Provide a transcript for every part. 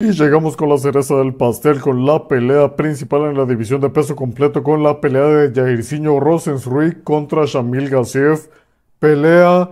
Y llegamos con la cereza del pastel, con la pelea principal en la división de peso completo, con la pelea de Jairzinho Rosenzweig contra Shamil Gassiev. Pelea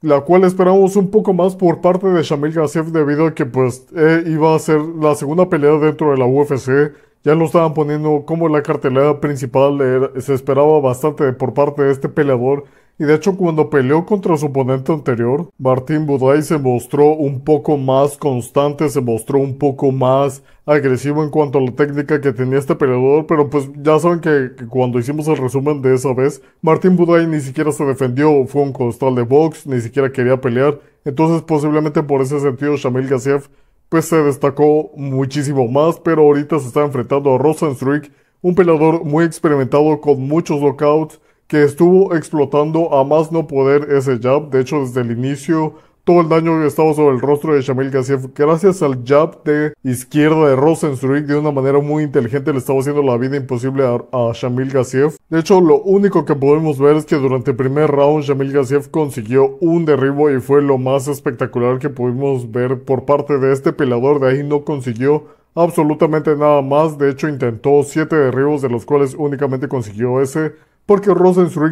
la cual esperamos un poco más por parte de Shamil Gassiev debido a que pues eh, iba a ser la segunda pelea dentro de la UFC. Ya lo estaban poniendo como la cartelera principal, se esperaba bastante por parte de este peleador y de hecho cuando peleó contra su oponente anterior, Martín Buday se mostró un poco más constante, se mostró un poco más agresivo en cuanto a la técnica que tenía este peleador, pero pues ya saben que, cuando hicimos el resumen de esa vez, Martín Buday ni siquiera se defendió, fue un costal de box, ni siquiera quería pelear, entonces posiblemente por ese sentido Shamil Gassiev pues se destacó muchísimo más, pero ahorita se está enfrentando a Rosenstruik, un peleador muy experimentado con muchos knockouts, que estuvo explotando a más no poder ese jab. De hecho, desde el inicio, todo el daño que estaba sobre el rostro de Shamil Gassiev, gracias al jab de izquierda de Rosenstruik, de una manera muy inteligente le estaba haciendo la vida imposible a, Shamil Gassiev. De hecho, lo único que podemos ver es que durante el primer round, Shamil Gassiev consiguió un derribo y fue lo más espectacular que pudimos ver por parte de este pelador. De ahí no consiguió absolutamente nada más. De hecho, intentó siete derribos, de los cuales únicamente consiguió ese porque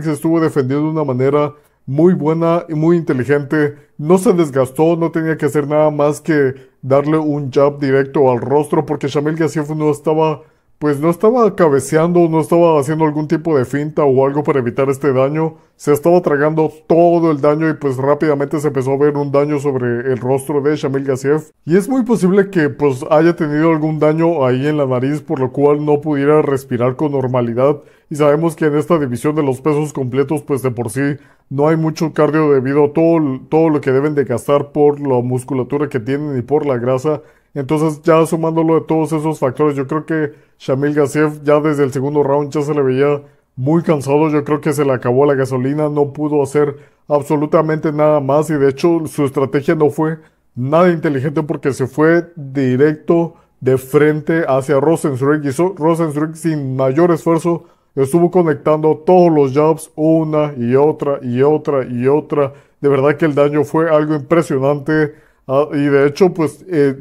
se estuvo defendiendo de una manera muy buena y muy inteligente. No se desgastó, no tenía que hacer nada más que darle un jab directo al rostro porque Shamil Gassiev no estaba pues no estaba cabeceando, no estaba haciendo algún tipo de finta o algo para evitar este daño. Se estaba tragando todo el daño y pues rápidamente se empezó a ver un daño sobre el rostro de Shamil Gassiev. Y es muy posible que pues haya tenido algún daño ahí en la nariz por lo cual no pudiera respirar con normalidad. Y sabemos que en esta división de los pesos completos pues de por sí no hay mucho cardio debido a todo, todo lo que deben de gastar por la musculatura que tienen y por la grasa. Entonces, ya sumándolo de todos esos factores, yo creo que Shamil Gassiev ya desde el segundo round ya se le veía muy cansado, yo creo que se le acabó la gasolina, no pudo hacer absolutamente nada más y de hecho su estrategia no fue nada inteligente porque se fue directo de frente hacia Rosenzweig y Rosenzweig sin mayor esfuerzo estuvo conectando todos los jobs una y otra y otra y otra. De verdad que el daño fue algo impresionante Ah, y de hecho, pues eh,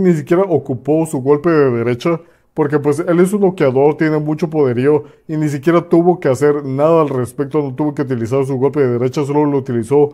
ni siquiera ocupó su golpe de derecha, porque pues él es un noqueador, tiene mucho poderío y ni siquiera tuvo que hacer nada al respecto, no tuvo que utilizar su golpe de derecha, solo lo utilizó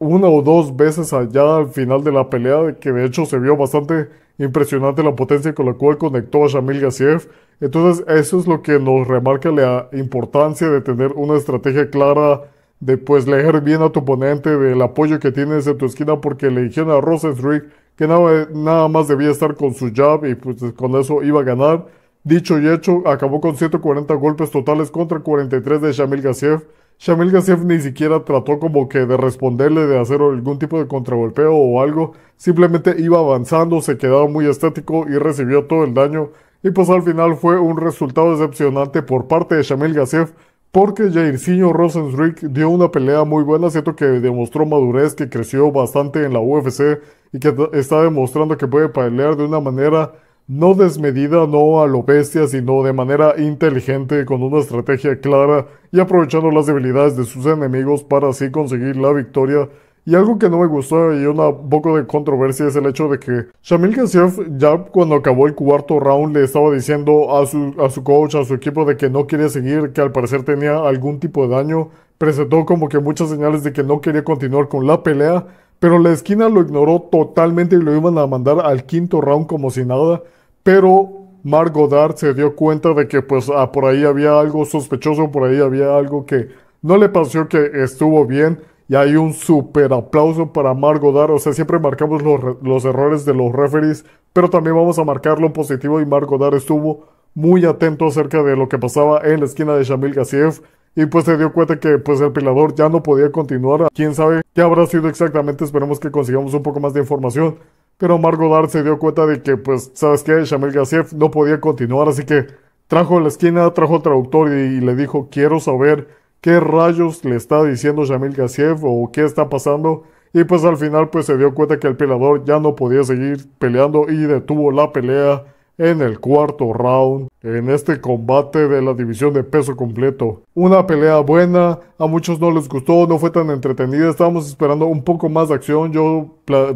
una o dos veces allá al final de la pelea, que de hecho se vio bastante impresionante la potencia con la cual conectó a Shamil Gassiev. Entonces, eso es lo que nos remarca la importancia de tener una estrategia clara de pues leer bien a tu oponente, del apoyo que tienes en tu esquina, porque le dijeron a Rosenstruik que nada, nada más debía estar con su jab y pues con eso iba a ganar. Dicho y hecho, acabó con 140 golpes totales contra 43 de Shamil Gassiev. Shamil Gassiev ni siquiera trató como que de responderle, de hacer algún tipo de contragolpeo o algo. Simplemente iba avanzando, se quedaba muy estético y recibió todo el daño. Y pues al final fue un resultado decepcionante por parte de Shamil Gassiev, porque Jairzinho Rosenzweig dio una pelea muy buena, cierto que demostró madurez, que creció bastante en la UFC y que está demostrando que puede pelear de una manera no desmedida, no a lo bestia, sino de manera inteligente, con una estrategia clara y aprovechando las debilidades de sus enemigos para así conseguir la victoria y algo que no me gustó y una poco de controversia es el hecho de que Shamil Kassiev ya cuando acabó el cuarto round le estaba diciendo a su, a su coach, a su equipo de que no quería seguir, que al parecer tenía algún tipo de daño. Presentó como que muchas señales de que no quería continuar con la pelea, pero la esquina lo ignoró totalmente y lo iban a mandar al quinto round como si nada. Pero Mark Goddard se dio cuenta de que pues ah, por ahí había algo sospechoso, por ahí había algo que no le pareció que estuvo bien y hay un super aplauso para Margot Dar. O sea, siempre marcamos los, errores de los referees, pero también vamos a marcar lo positivo. Y Margo Dar estuvo muy atento acerca de lo que pasaba en la esquina de Shamil Gassiev. Y pues se dio cuenta que pues el pilador ya no podía continuar. Quién sabe qué habrá sido exactamente. Esperemos que consigamos un poco más de información. Pero Margot Dar se dio cuenta de que, pues, ¿sabes qué? Shamil Gassiev no podía continuar, así que trajo la esquina, trajo el traductor y le dijo, quiero saber qué rayos le está diciendo Shamil Gassiev o qué está pasando. Y pues al final pues se dio cuenta que el peleador ya no podía seguir peleando y detuvo la pelea en el cuarto round en este combate de la división de peso completo. Una pelea buena, a muchos no les gustó, no fue tan entretenida, estábamos esperando un poco más de acción, yo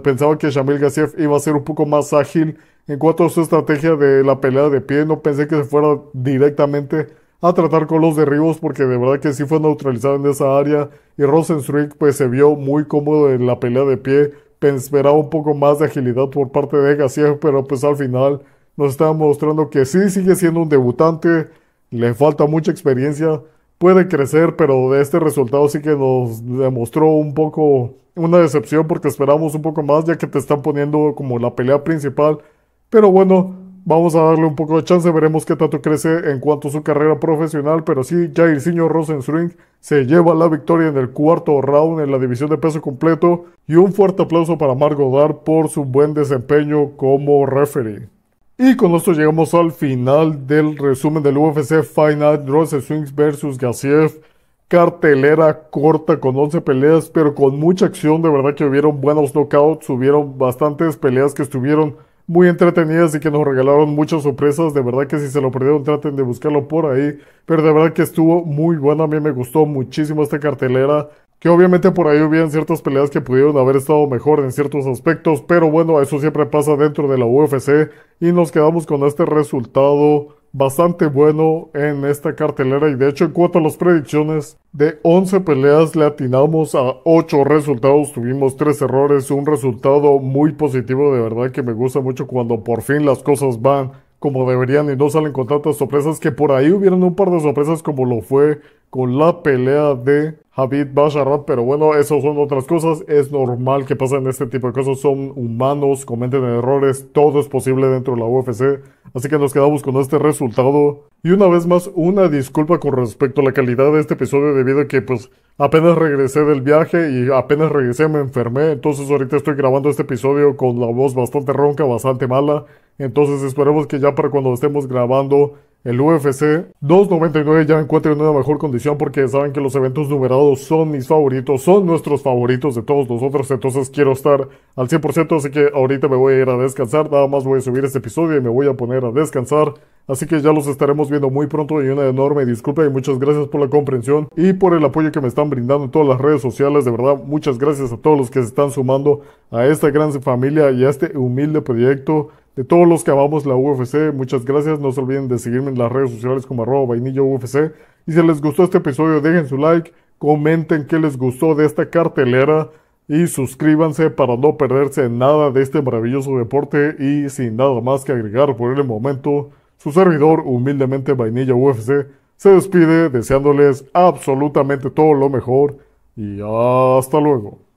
pensaba que Shamil Gassiev iba a ser un poco más ágil en cuanto a su estrategia de la pelea de pie, no pensé que se fuera directamente a tratar con los derribos porque de verdad que sí fue neutralizado en esa área y Rosenstrick pues se vio muy cómodo en la pelea de pie, esperaba un poco más de agilidad por parte de Gacie. pero pues al final nos está mostrando que sí sigue siendo un debutante, le falta mucha experiencia, puede crecer, pero de este resultado sí que nos demostró un poco una decepción porque esperamos un poco más ya que te están poniendo como la pelea principal, pero bueno, Vamos a darle un poco de chance, veremos qué tanto crece en cuanto a su carrera profesional, pero sí, Jairzinho Swing se lleva la victoria en el cuarto round en la división de peso completo y un fuerte aplauso para Mark Dar por su buen desempeño como referee. Y con esto llegamos al final del resumen del UFC Final Swings vs Gassiev. Cartelera corta con 11 peleas, pero con mucha acción, de verdad que hubieron buenos knockouts, hubieron bastantes peleas que estuvieron muy entretenidas y que nos regalaron muchas sorpresas. De verdad que si se lo perdieron, traten de buscarlo por ahí. Pero de verdad que estuvo muy bueno. A mí me gustó muchísimo esta cartelera. Que obviamente por ahí hubieran ciertas peleas que pudieron haber estado mejor en ciertos aspectos. Pero bueno, eso siempre pasa dentro de la UFC. Y nos quedamos con este resultado bastante bueno en esta cartelera y de hecho en cuanto a las predicciones de 11 peleas le atinamos a 8 resultados, tuvimos 3 errores, un resultado muy positivo de verdad que me gusta mucho cuando por fin las cosas van como deberían y no salen con tantas sorpresas que por ahí hubieran un par de sorpresas como lo fue con la pelea de Javid Basharat, pero bueno, eso son otras cosas, es normal que pasen este tipo de cosas, son humanos, cometen errores, todo es posible dentro de la UFC, así que nos quedamos con este resultado. Y una vez más, una disculpa con respecto a la calidad de este episodio debido a que pues apenas regresé del viaje y apenas regresé me enfermé, entonces ahorita estoy grabando este episodio con la voz bastante ronca, bastante mala. Entonces esperemos que ya para cuando estemos grabando el UFC 299 ya encuentre una mejor condición porque saben que los eventos numerados son mis favoritos, son nuestros favoritos de todos nosotros, entonces quiero estar al 100%, así que ahorita me voy a ir a descansar, nada más voy a subir este episodio y me voy a poner a descansar, así que ya los estaremos viendo muy pronto y una enorme disculpa y muchas gracias por la comprensión y por el apoyo que me están brindando en todas las redes sociales, de verdad muchas gracias a todos los que se están sumando a esta gran familia y a este humilde proyecto de todos los que amamos la UFC. Muchas gracias. No se olviden de seguirme en las redes sociales como arroba vainilla UFC. Y si les gustó este episodio, dejen su like, comenten qué les gustó de esta cartelera y suscríbanse para no perderse nada de este maravilloso deporte. Y sin nada más que agregar por el momento, su servidor, humildemente vainilla UFC, se despide deseándoles absolutamente todo lo mejor y hasta luego.